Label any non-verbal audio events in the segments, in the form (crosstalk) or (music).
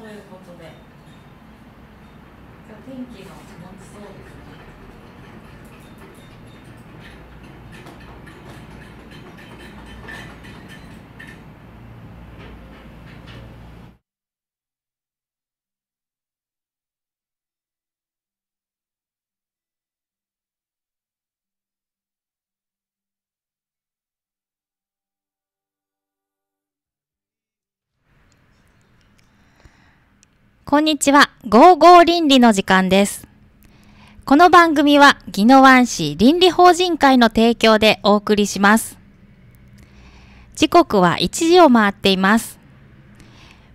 ということで、今日天気が持ちそうですね。こんにちは。55倫理の時間です。この番組は、宜野湾市倫理法人会の提供でお送りします。時刻は1時を回っています。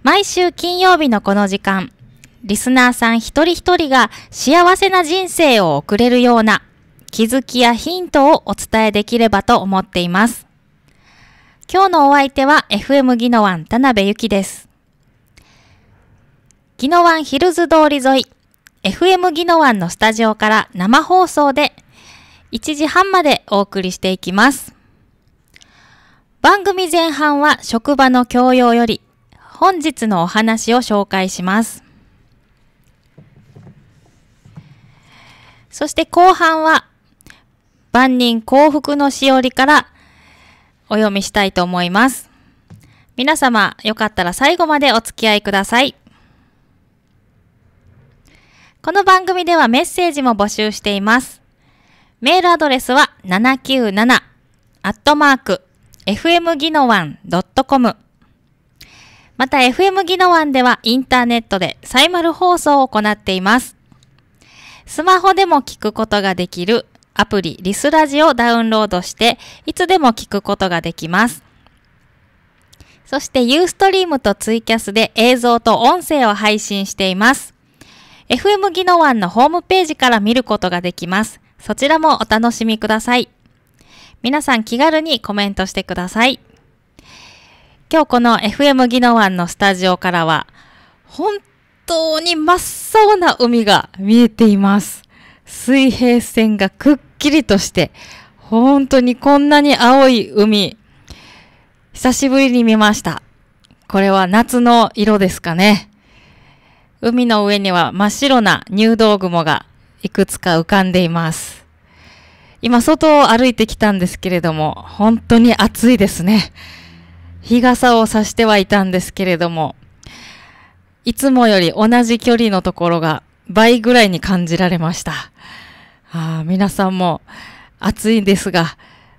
毎週金曜日のこの時間、リスナーさん一人一人が幸せな人生を送れるような気づきやヒントをお伝えできればと思っています。今日のお相手は FM 宜野湾田辺ゆきです。ギノワンヒルズ通り沿い、FM ギノワンのスタジオから生放送で1時半までお送りしていきます。番組前半は職場の教養より本日のお話を紹介します。そして後半は万人幸福のしおりからお読みしたいと思います。皆様よかったら最後までお付き合いください。この番組ではメッセージも募集しています。メールアドレスは797アットマーク fm ギノワン .com また FM ギノワンではインターネットでサイマル放送を行っています。スマホでも聞くことができるアプリリスラジをダウンロードしていつでも聞くことができます。そしてユーストリームとツイキャスで映像と音声を配信しています。FM 技能湾のホームページから見ることができます。そちらもお楽しみください。皆さん気軽にコメントしてください。今日この FM 技能湾のスタジオからは、本当に真っ青な海が見えています。水平線がくっきりとして、本当にこんなに青い海、久しぶりに見ました。これは夏の色ですかね。海の上には真っ白な入道雲がいくつか浮かんでいます。今、外を歩いてきたんですけれども、本当に暑いですね。日傘を差してはいたんですけれども、いつもより同じ距離のところが倍ぐらいに感じられました。あ皆さんも暑いんですが、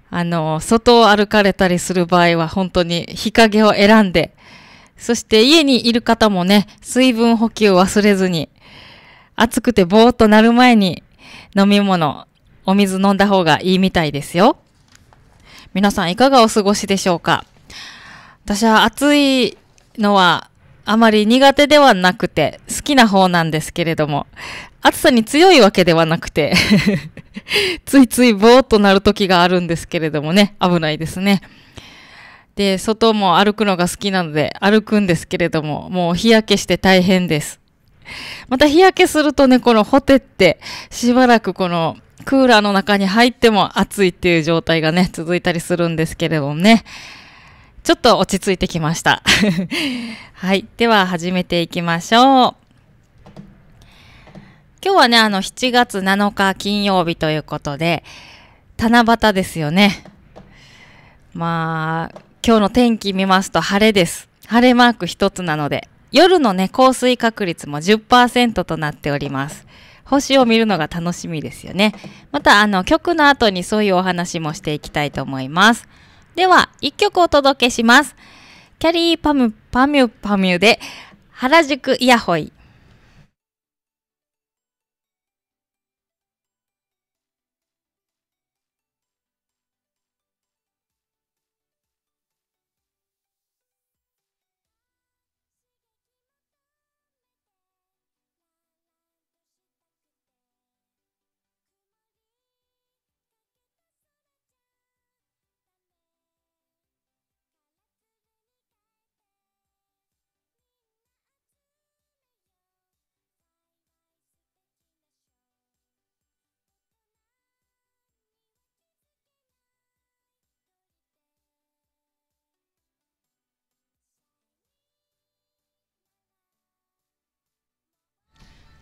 あの、外を歩かれたりする場合は本当に日陰を選んでそして家にいる方もね、水分補給を忘れずに、暑くてぼーっとなる前に飲み物、お水飲んだ方がいいみたいですよ。皆さんいかがお過ごしでしょうか私は暑いのはあまり苦手ではなくて好きな方なんですけれども、暑さに強いわけではなくて (laughs) ついついぼーっとなる時があるんですけれどもね、危ないですね。で、外も歩くのが好きなので歩くんですけれども、もう日焼けして大変です。また日焼けするとね、このホテってしばらくこのクーラーの中に入っても暑いっていう状態がね、続いたりするんですけれどもね。ちょっと落ち着いてきました。(laughs) はい。では始めていきましょう。今日はね、あの、7月7日金曜日ということで、七夕ですよね。まあ、今日の天気見ますと晴れです。晴れマーク一つなので、夜のね、降水確率も10%となっております。星を見るのが楽しみですよね。また、あの、曲の後にそういうお話もしていきたいと思います。では、一曲お届けします。キャリーパム、パミュパミュで、原宿イヤホイ。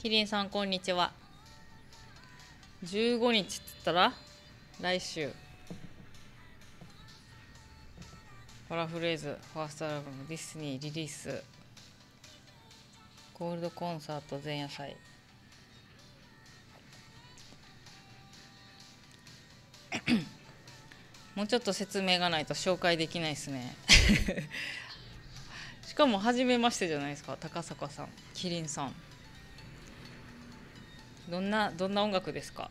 キリンさんこんにちは15日っつったら来週パラフレーズファーストアルバムディスニーリリースゴールドコンサート前夜祭 (coughs) もうちょっと説明がないと紹介できないですね (laughs) しかも初めましてじゃないですか高坂さんキリンさんどんなどんな音楽ですか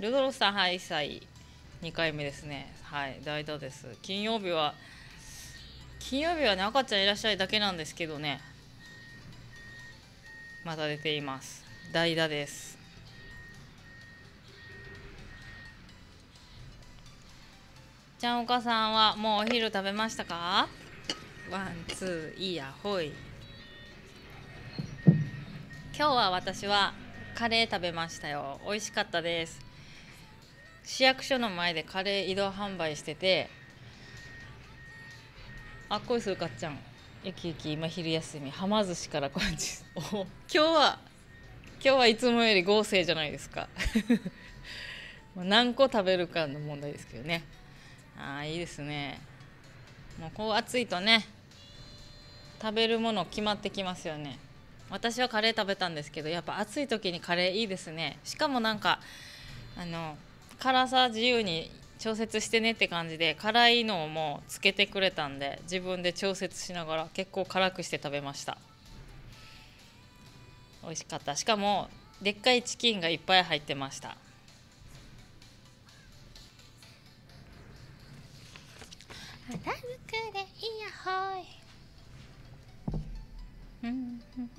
ルドロフさんイサイ。二回目ですねはい代打です金曜日は金曜日はね赤ちゃんいらっしゃいだけなんですけどねまた出ています代打ですちゃんお母さんはもうお昼食べましたかワンツーイヤホイ。今日は私はカレー食べましたよ美味しかったです市役所の前でカレー移動販売しててあっ恋するかっちゃんゆきゆき今昼休みはま寿司からこんち今日は今日はいつもより豪勢じゃないですか (laughs) 何個食べるかの問題ですけどねああいいですねもうこう暑いとね食べるもの決まってきますよね私はカレー食べたんですけどやっぱ暑い時にカレーいいですねしかもなんかあの辛さ自由に調節してねって感じで辛いのをもうつけてくれたんで自分で調節しながら結構辛くして食べました美味しかったしかもでっかいチキンがいっぱい入ってました「ラブクいイヤホイ」Mm-hmm.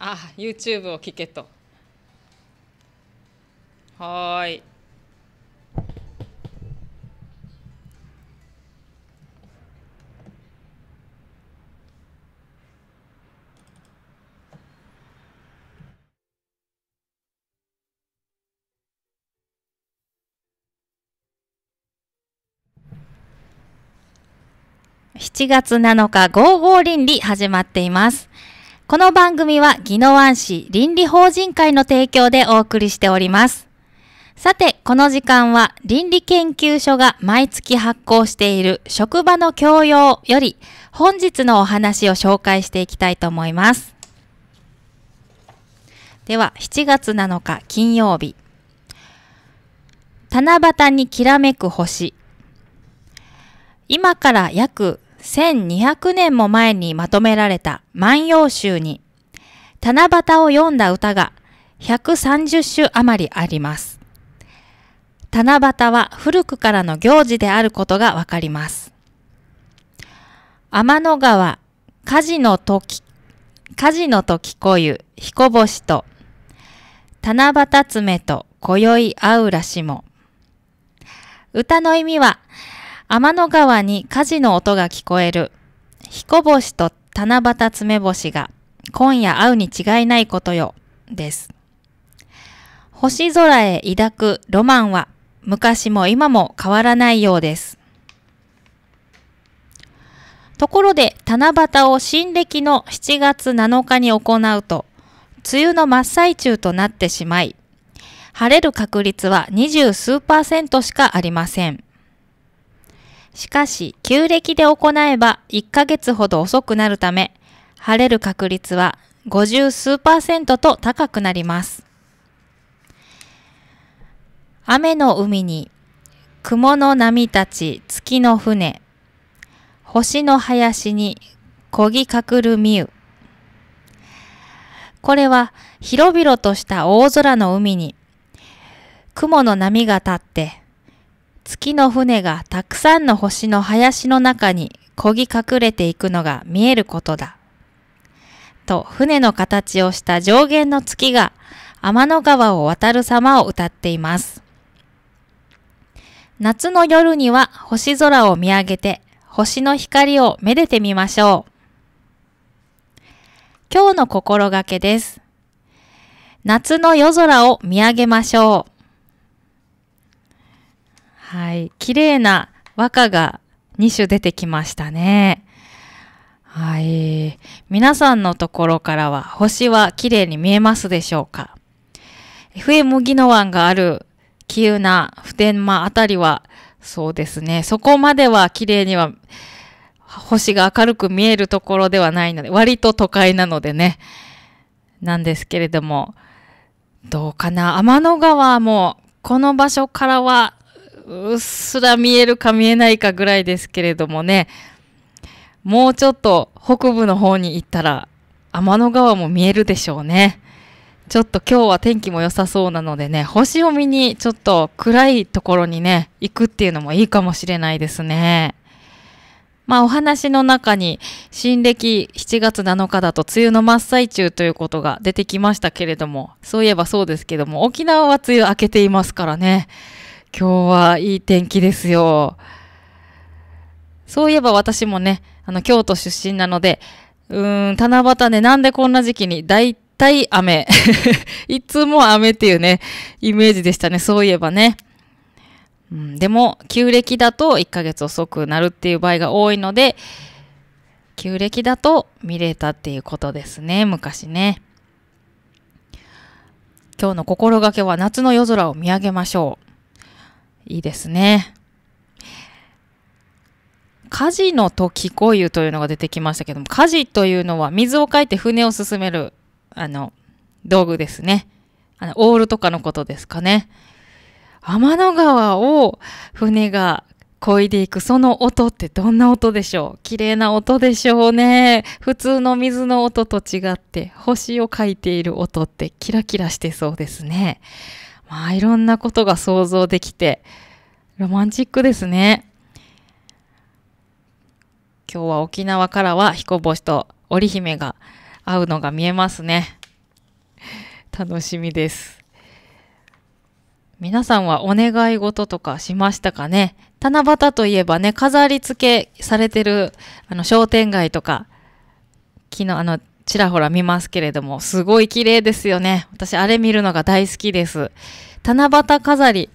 あ YouTube を聞けとはい7月7日、55倫理始まっています。この番組は、宜野湾市倫理法人会の提供でお送りしております。さて、この時間は、倫理研究所が毎月発行している職場の教養より、本日のお話を紹介していきたいと思います。では、7月7日金曜日。七夕にきらめく星。今から約1200年も前にまとめられた万葉集に、七夕を詠んだ歌が130首余りあります。七夕は古くからの行事であることがわかります。天の川、火事の時、火事の時こゆ、彦星と、七夕爪と今宵会うらしも。歌の意味は、天の川に火事の音が聞こえる。彦星と七夕爪星が今夜会うに違いないことよ。です。星空へ抱くロマンは昔も今も変わらないようです。ところで七夕を新暦の7月7日に行うと、梅雨の真っ最中となってしまい、晴れる確率は二十数パーセントしかありません。しかし、旧暦で行えば1ヶ月ほど遅くなるため、晴れる確率は50数パーセントと高くなります。雨の海に、雲の波たち月の船、星の林に漕ぎかくるみゆ。これは広々とした大空の海に、雲の波が立って、月の船がたくさんの星の林の中にこぎ隠れていくのが見えることだ。と船の形をした上限の月が天の川を渡る様を歌っています。夏の夜には星空を見上げて星の光をめでてみましょう。今日の心がけです。夏の夜空を見上げましょう。はい。綺麗な和歌が2種出てきましたね。はい。皆さんのところからは星は綺麗に見えますでしょうか ?FM ギノ湾がある急な普天間あたりは、そうですね。そこまでは綺麗には星が明るく見えるところではないので、割と都会なのでね。なんですけれども、どうかな天の川もこの場所からはうっすら見えるか見えないかぐらいですけれどもね、もうちょっと北部の方に行ったら天の川も見えるでしょうね。ちょっと今日は天気も良さそうなのでね、星を見にちょっと暗いところにね、行くっていうのもいいかもしれないですね。まあお話の中に新暦7月7日だと梅雨の真っ最中ということが出てきましたけれども、そういえばそうですけども、沖縄は梅雨明けていますからね。今日はいい天気ですよ。そういえば私もね、あの、京都出身なので、うーん、七夕ね、なんでこんな時期に、だいたい雨。(laughs) いつも雨っていうね、イメージでしたね、そういえばね。うん、でも、旧暦だと1ヶ月遅くなるっていう場合が多いので、旧暦だと見れたっていうことですね、昔ね。今日の心がけは夏の夜空を見上げましょう。いいですね。火事の時こゆというのが出てきましたけども、火事というのは水をかいて船を進める、あの、道具ですね。あの、オールとかのことですかね。天の川を船が漕いでいくその音ってどんな音でしょう綺麗な音でしょうね。普通の水の音と違って、星をかいている音ってキラキラしてそうですね。まあいろんなことが想像できて、ロマンチックですね。今日は沖縄からは彦星と織姫が会うのが見えますね。楽しみです。皆さんはお願い事とかしましたかね七夕といえばね、飾り付けされてるあの商店街とか、昨日あのちらほら見ますけれども、すごい綺麗ですよね。私、あれ見るのが大好きです。七夕飾り、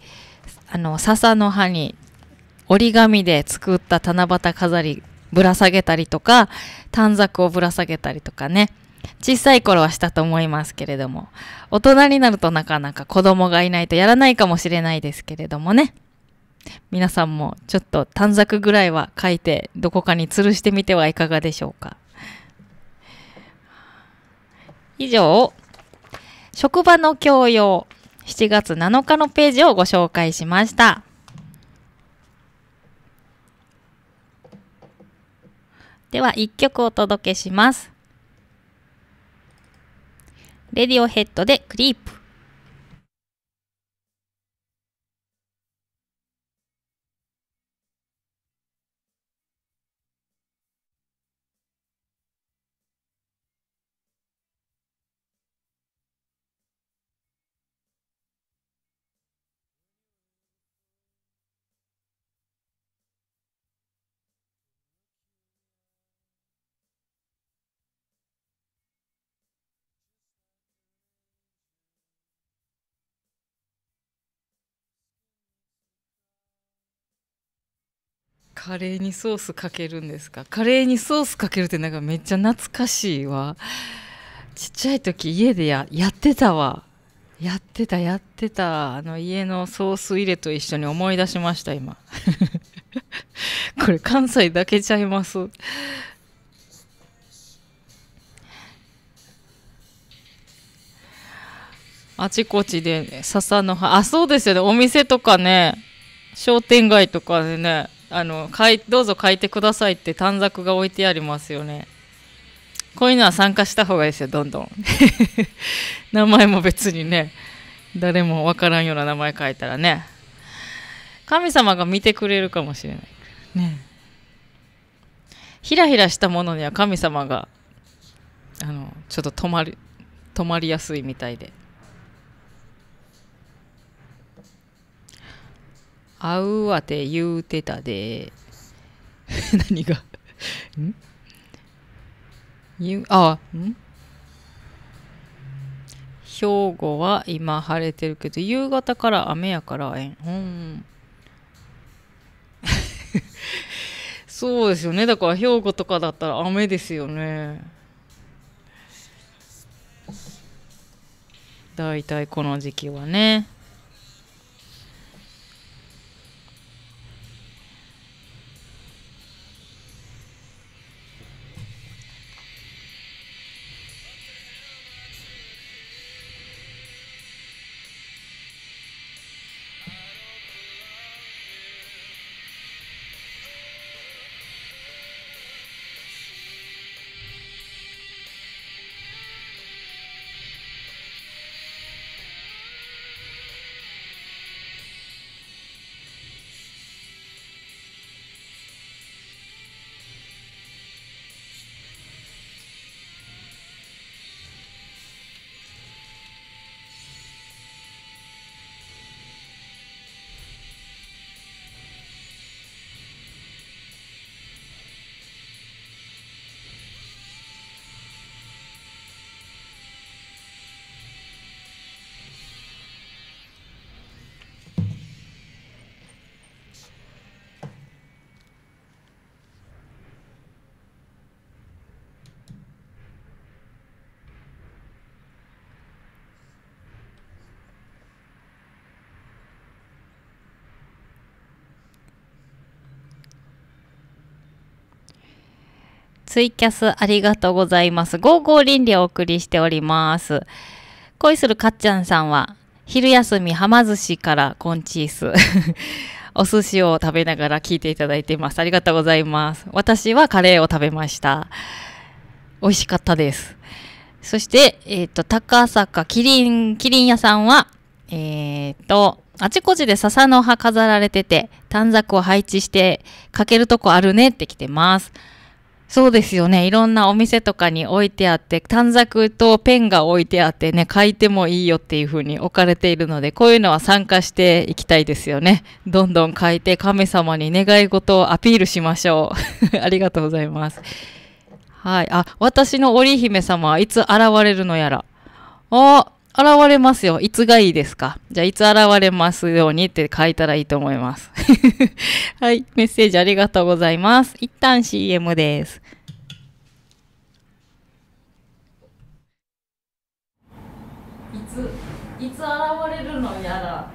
あの、笹の葉に折り紙で作った七夕飾りぶら下げたりとか、短冊をぶら下げたりとかね。小さい頃はしたと思いますけれども、大人になるとなかなか子供がいないとやらないかもしれないですけれどもね。皆さんもちょっと短冊ぐらいは書いてどこかに吊るしてみてはいかがでしょうか。以上、職場の教養7月7日のページをご紹介しました。では1曲お届けします。レディオヘッドでクリープ。カレーにソースかけるんですかカレーにソースかけるってなんかめっちゃ懐かしいわちっちゃい時家でややってたわやってたやってたあの家のソース入れと一緒に思い出しました今 (laughs) これ関西だけちゃいますあちこちで、笹の葉あそうですよねお店とかね商店街とかでねあのかいどうぞ書いてくださいって短冊が置いてありますよねこういうのは参加した方がいいですよどんどん (laughs) 名前も別にね誰もわからんような名前書いたらね神様が見てくれるかもしれないねひらひらしたものには神様があのちょっと止まり止まりやすいみたいで会うわて言うてたで (laughs) 何がんあん兵庫は今晴れてるけど夕方から雨やからえんうん (laughs) そうですよねだから兵庫とかだったら雨ですよね大体この時期はねツイキャスありがとうございます。ゴーゴー倫理をお送りしております。恋するかっちゃんさんは、昼休みはま寿司からコンチース。(laughs) お寿司を食べながら聞いていただいています。ありがとうございます。私はカレーを食べました。美味しかったです。そして、えっ、ー、と、高坂キリン、キリン屋さんは、えっ、ー、と、あちこちで笹の葉飾られてて、短冊を配置して、かけるとこあるねって来てます。そうですよね。いろんなお店とかに置いてあって、短冊とペンが置いてあってね、書いてもいいよっていう風に置かれているので、こういうのは参加していきたいですよね。どんどん書いて神様に願い事をアピールしましょう。(laughs) ありがとうございます。はい。あ、私の織姫様はいつ現れるのやら。あ、現れますよ。いつがいいですかじゃあ、いつ現れますようにって書いたらいいと思います。(laughs) はい。メッセージありがとうございます。一旦 CM です。いつ、いつ現れるのやら。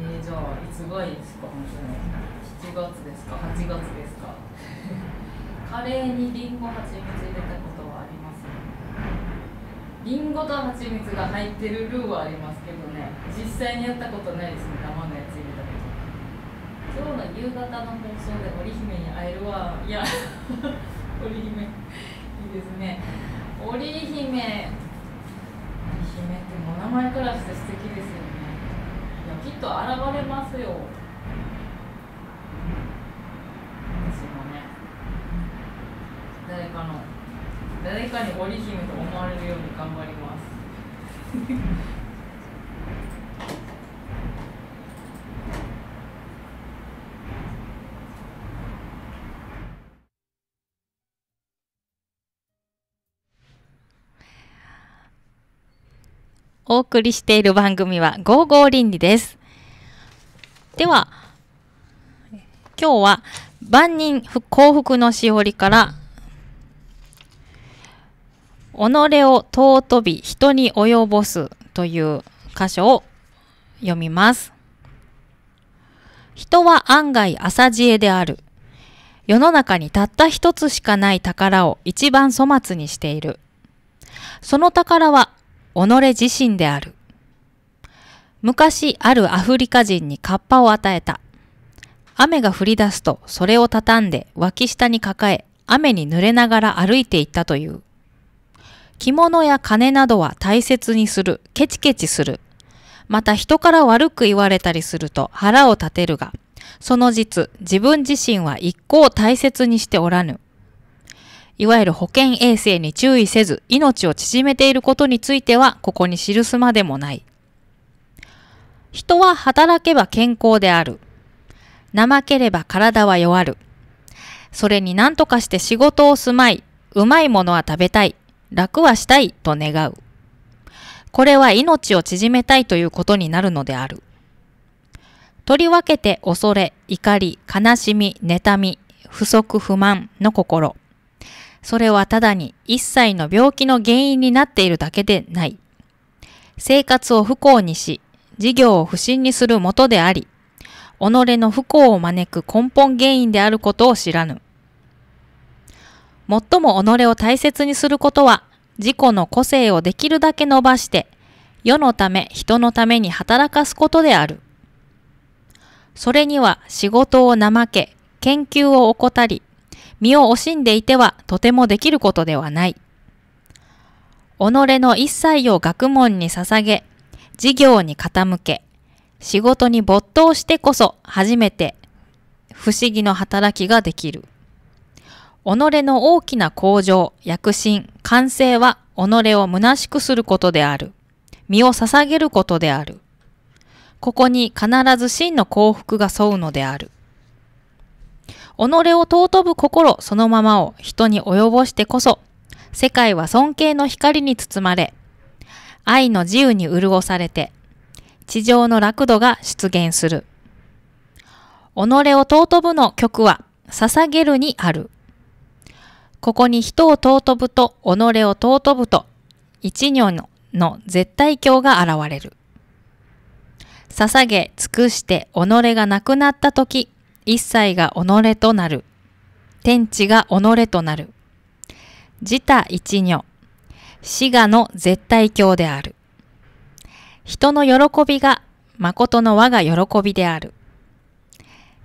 うん、えー、じゃあ、いつがいいですか7月ですか8月ですか (laughs) (laughs) カレーにりんご蜂蜜入れたことリンゴと蜂蜜が入ってるルーはありますけどね実際にやったことないですね生のやつ入れたこと今日の夕方の放送で織姫に会えるわいや (laughs) 織姫いいですね織姫織姫ってもう名前からして素敵ですよねいやきっと現れますよ私もね誰かの誰かに織姫と思われるように頑張りますお送りしている番組は「ゴーゴー倫理」です。では今日は「万人幸福のしおり」から己を尊び人に及ぼすという箇所を読みます。人は案外浅知恵である。世の中にたった一つしかない宝を一番粗末にしている。その宝は己自身である。昔あるアフリカ人にカッパを与えた。雨が降り出すとそれを畳んで脇下に抱え雨に濡れながら歩いていったという。着物や金などは大切にする、ケチケチする。また人から悪く言われたりすると腹を立てるが、その実、自分自身は一向大切にしておらぬ。いわゆる保険衛生に注意せず、命を縮めていることについては、ここに記すまでもない。人は働けば健康である。怠ければ体は弱る。それに何とかして仕事をすまい、うまいものは食べたい。楽はしたいと願う。これは命を縮めたいということになるのである。とりわけて恐れ、怒り、悲しみ、妬み、不足不満の心。それはただに一切の病気の原因になっているだけでない。生活を不幸にし、事業を不振にするもとであり、己の不幸を招く根本原因であることを知らぬ。最も己を大切にすることは、自己の個性をできるだけ伸ばして、世のため、人のために働かすことである。それには仕事を怠け、研究を怠り、身を惜しんでいてはとてもできることではない。己の一切を学問に捧げ、事業に傾け、仕事に没頭してこそ初めて不思議の働きができる。己の大きな向上、躍進、完成は己を虚しくすることである。身を捧げることである。ここに必ず真の幸福が沿うのである。己を尊ぶ心そのままを人に及ぼしてこそ、世界は尊敬の光に包まれ、愛の自由に潤されて、地上の楽土が出現する。己を尊ぶの曲は、捧げるにある。ここに人を尊ぶと、己を尊ぶと、一如のの絶対教が現れる。捧げ、尽くして、己がなくなった時、一切が己となる。天地が己となる。自他一如。死がの絶対教である。人の喜びが、誠の我が喜びである。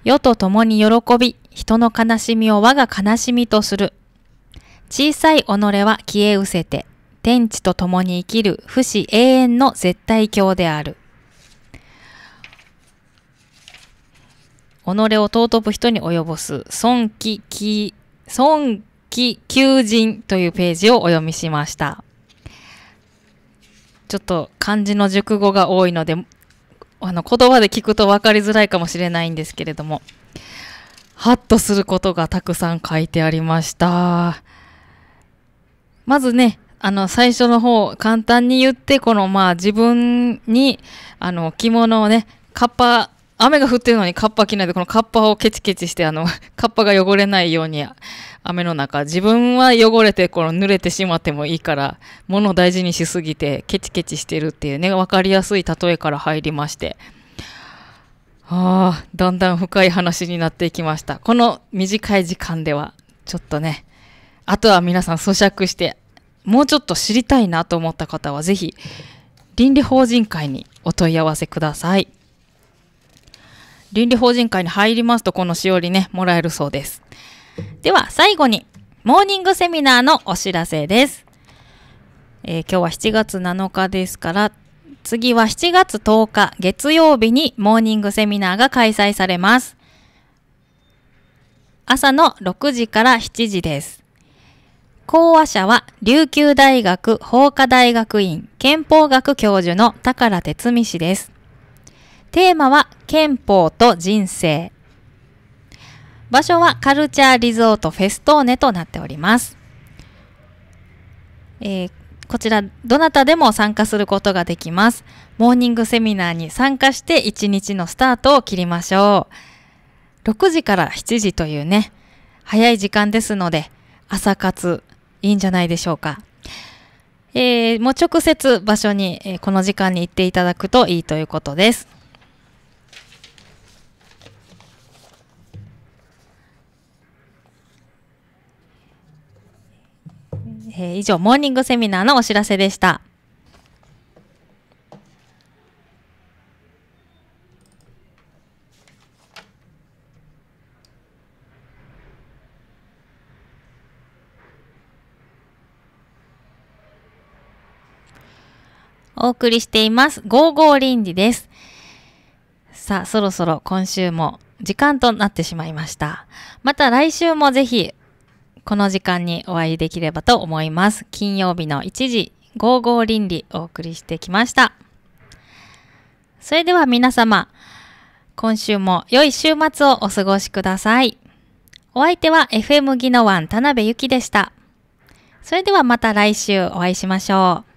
世と共に喜び、人の悲しみを我が悲しみとする。小さい己は消え失せて、天地と共に生きる不死永遠の絶対教である。己を尊ぶ人に及ぼす、尊貴、き、尊貴求人というページをお読みしました。ちょっと漢字の熟語が多いので、あの言葉で聞くと分かりづらいかもしれないんですけれども、ハッとすることがたくさん書いてありました。まずね、あの、最初の方、簡単に言って、この、まあ、自分に、あの、着物をね、カッパ、雨が降ってるのにカッパ着ないで、このカッパをケチケチして、あの、(laughs) カッパが汚れないように、雨の中、自分は汚れて、この濡れてしまってもいいから、物を大事にしすぎて、ケチケチしてるっていうね、わかりやすい例えから入りまして、ああ、だんだん深い話になっていきました。この短い時間では、ちょっとね、あとは皆さん咀嚼してもうちょっと知りたいなと思った方はぜひ、倫理法人会にお問い合わせください倫理法人会に入りますとこのしおりねもらえるそうですでは最後にモーニングセミナーのお知らせです、えー、今日は7月7日ですから次は7月10日月曜日にモーニングセミナーが開催されます朝の6時から7時です講話者は琉球大学法科大学院憲法学教授の高田哲美氏です。テーマは憲法と人生。場所はカルチャーリゾートフェストーネとなっております。えー、こちら、どなたでも参加することができます。モーニングセミナーに参加して一日のスタートを切りましょう。6時から7時というね、早い時間ですので、朝活、いいんじゃないでしょうか。えー、もう直接場所に、えー、この時間に行っていただくといいということです。えー、以上、モーニングセミナーのお知らせでした。お送りしています。55倫理です。さあ、そろそろ今週も時間となってしまいました。また来週もぜひ、この時間にお会いできればと思います。金曜日の1時、55倫理お送りしてきました。それでは皆様、今週も良い週末をお過ごしください。お相手は FM ギノワン田辺ゆきでした。それではまた来週お会いしましょう。